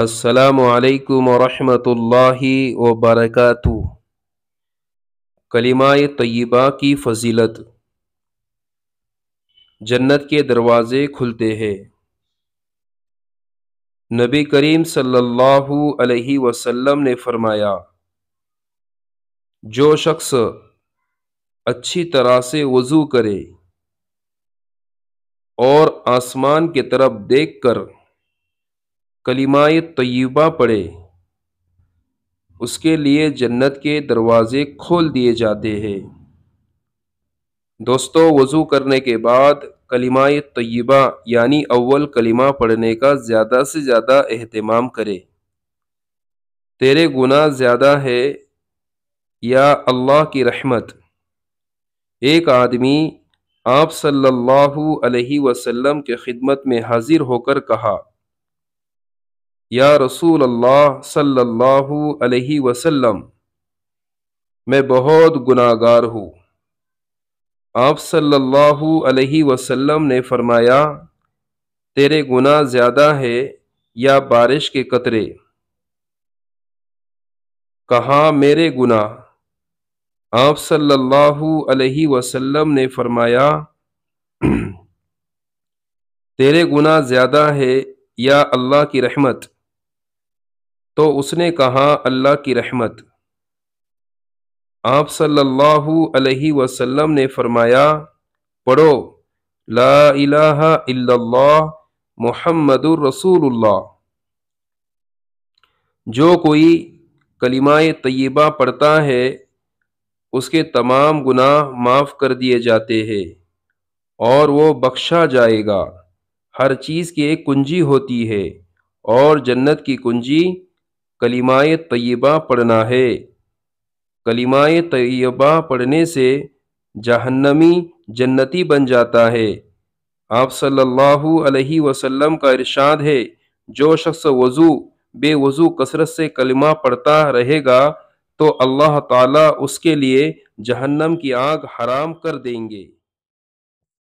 असलकम वरहि वबरक कलिमा तय्यबा की फ़जीलत जन्नत के दरवाज़े खुलते हैं नबी करीम सल्लल्लाहु अलैहि वसल्लम ने फरमाया जो शख्स अच्छी तरह से वज़ू करे और आसमान की तरफ देख कर कलिमाए तयबा पढ़े उसके लिए जन्नत के दरवाज़े खोल दिए जाते हैं दोस्तों वज़ू करने के बाद कलिमाए तय्यबा यानी अव्वल कलिमा पढ़ने का ज़्यादा से ज़्यादा अहतमाम करें तेरे गुनाह ज़्यादा है या अल्लाह की रहमत एक आदमी आप सल्लल्लाहु अलैहि वसल्लम के ख़िदमत में हाज़िर होकर कहा या रसूल अल्लाह सल्लल्लाहु अलैहि वसल्लम मैं बहुत गुनागार हूँ आप सल्लल्लाहु अलैहि वसल्लम ने फरमाया तेरे गुनाह ज़्यादा है या बारिश के कतरे कहा मेरे गुनाह आप सल्लल्लाहु अलैहि वसल्लम ने फरमाया तेरे गुनाह ज़्यादा है या अल्लाह की रहमत तो उसने कहा अल्लाह की रहमत आप सल्लल्लाहु अलैहि वसल्लम ने फरमाया पढ़ो ला इलाहा इल्लल्लाह मुहम्मदुर रसूलुल्लाह जो कोई कलिमाए तय्यबा पढ़ता है उसके तमाम गुनाह माफ़ कर दिए जाते हैं और वो बख्शा जाएगा हर चीज़ की एक कुंजी होती है और जन्नत की कुंजी कलिमाय तयबा पढ़ना है कलिमाय तयबा पढ़ने से जहन्नमी जन्नती बन जाता है आप सल्लल्लाहु अलैहि वसल्लम का इरशाद है जो शख्स वज़ू बेवज़ू कसरत से कलिमा पढ़ता रहेगा तो अल्लाह ताला उसके लिए जहन्नम की आग हराम कर देंगे